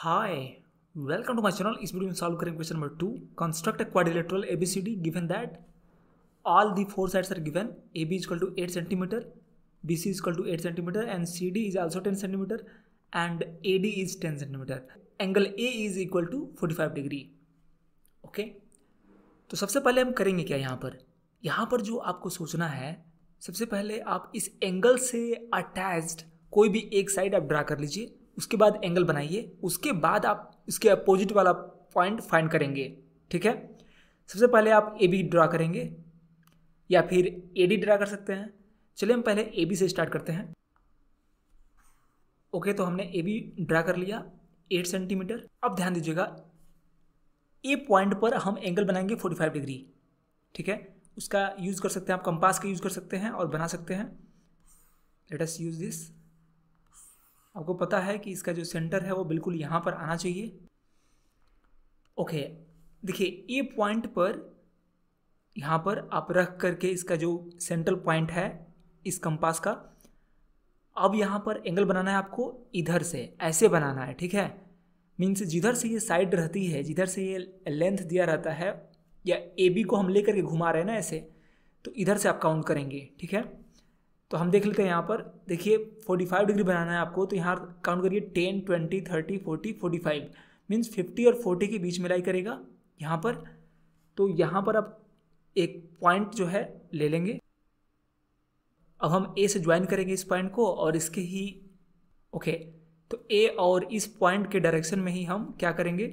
hi welcome to my channel इस video में solve करेंगे question number two construct quadrilateral ABCD given that all the four sides are given A B is equal to eight centimetre B C is equal to eight centimetre and C D is also ten centimetre and A D is ten centimetre angle A is equal to forty five degree okay तो सबसे पहले हम करेंगे क्या यहाँ पर यहाँ पर जो आपको सोचना है सबसे पहले आप इस एंगल से अटैच्ड कोई भी एक साइड आप ड्रा कर लीजिए उसके बाद एंगल बनाइए उसके बाद आप इसके अपोजिट वाला पॉइंट फाइंड करेंगे ठीक है सबसे पहले आप ए बी ड्रा करेंगे या फिर ए डी ड्रा कर सकते हैं चलिए हम पहले ए बी से स्टार्ट करते हैं ओके तो हमने ए बी ड्रा कर लिया एट सेंटीमीटर अब ध्यान दीजिएगा ए पॉइंट पर हम एंगल बनाएंगे फोर्टी फाइव डिग्री ठीक है उसका यूज़ कर सकते हैं आप कंपास का यूज़ कर सकते हैं और बना सकते हैं लेट अस यूज़ दिस आपको पता है कि इसका जो सेंटर है वो बिल्कुल यहाँ पर आना चाहिए ओके देखिए ए पॉइंट पर यहाँ पर आप रख करके इसका जो सेंट्रल पॉइंट है इस कंपास का अब यहाँ पर एंगल बनाना है आपको इधर से ऐसे बनाना है ठीक है मीन्स जिधर से ये साइड रहती है जिधर से ये लेंथ दिया रहता है या ए बी को हम लेकर के घुमा रहे हैं ना ऐसे तो इधर से आप काउंट करेंगे ठीक है तो हम देख लेते हैं यहाँ पर देखिए 45 डिग्री बनाना है आपको तो यहाँ काउंट करिए 10, 20, 30, 40, 45 मीन्स फिफ्टी और 40 के बीच में लाई करेगा यहाँ पर तो यहाँ पर आप एक पॉइंट जो है ले लेंगे अब हम ए से ज्वाइन करेंगे इस पॉइंट को और इसके ही ओके तो ए और इस पॉइंट के डायरेक्शन में ही हम क्या करेंगे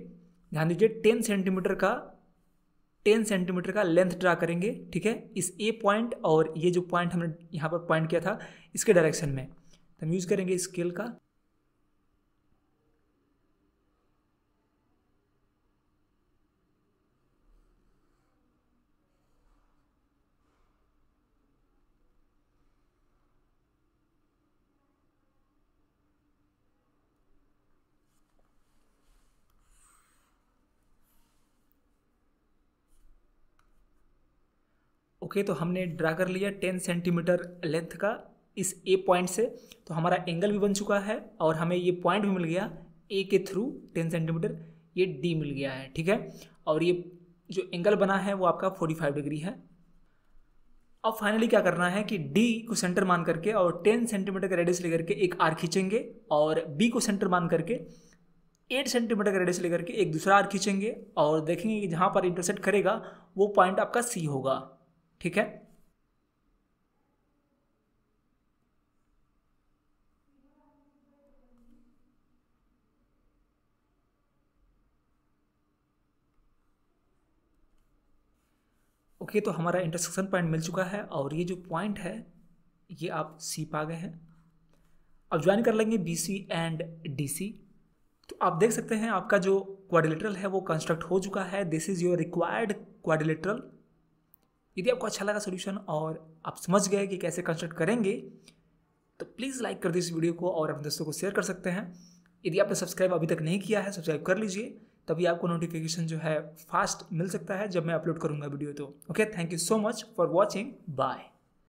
ध्यान दीजिए टेन सेंटीमीटर का टेन सेंटीमीटर का लेंथ ड्रा करेंगे ठीक है इस ए पॉइंट और ये जो पॉइंट हमने यहाँ पर पॉइंट किया था इसके डायरेक्शन में तो हम यूज़ करेंगे स्केल का ओके तो हमने ड्रा कर लिया टेन सेंटीमीटर लेंथ का इस ए पॉइंट से तो हमारा एंगल भी बन चुका है और हमें ये पॉइंट भी मिल गया ए के थ्रू टेन सेंटीमीटर ये डी मिल गया है ठीक है और ये जो एंगल बना है वो आपका फोर्टी फाइव डिग्री है अब फाइनली क्या करना है कि डी को सेंटर मान करके और टेन सेंटीमीटर का रेडियस लेकर के एक आर खींचेंगे और बी को सेंटर मान करके एट सेंटीमीटर का रेडियस लेकर के एक दूसरा आर खींचेंगे और देखेंगे कि जहाँ पर इंटरसेट करेगा वो पॉइंट आपका सी होगा ठीक है ओके okay, तो हमारा इंटरसेक्शन पॉइंट मिल चुका है और ये जो पॉइंट है ये आप सी पा गए हैं अब ज्वाइन कर लेंगे B C and D C तो आप देख सकते हैं आपका जो क्वाड्रिलेटरल है वो कंस्ट्रक्ट हो चुका है this is your required quadrilateral यदि आपको अच्छा लगा सोल्यूशन और आप समझ गए कि कैसे कंस्ट्रक्ट करेंगे तो प्लीज़ लाइक कर दीजिए इस वीडियो को और अपने दोस्तों को शेयर कर सकते हैं यदि आपने सब्सक्राइब अभी तक नहीं किया है सब्सक्राइब कर लीजिए तभी आपको नोटिफिकेशन जो है फास्ट मिल सकता है जब मैं अपलोड करूँगा वीडियो तो okay thank you so much for watching bye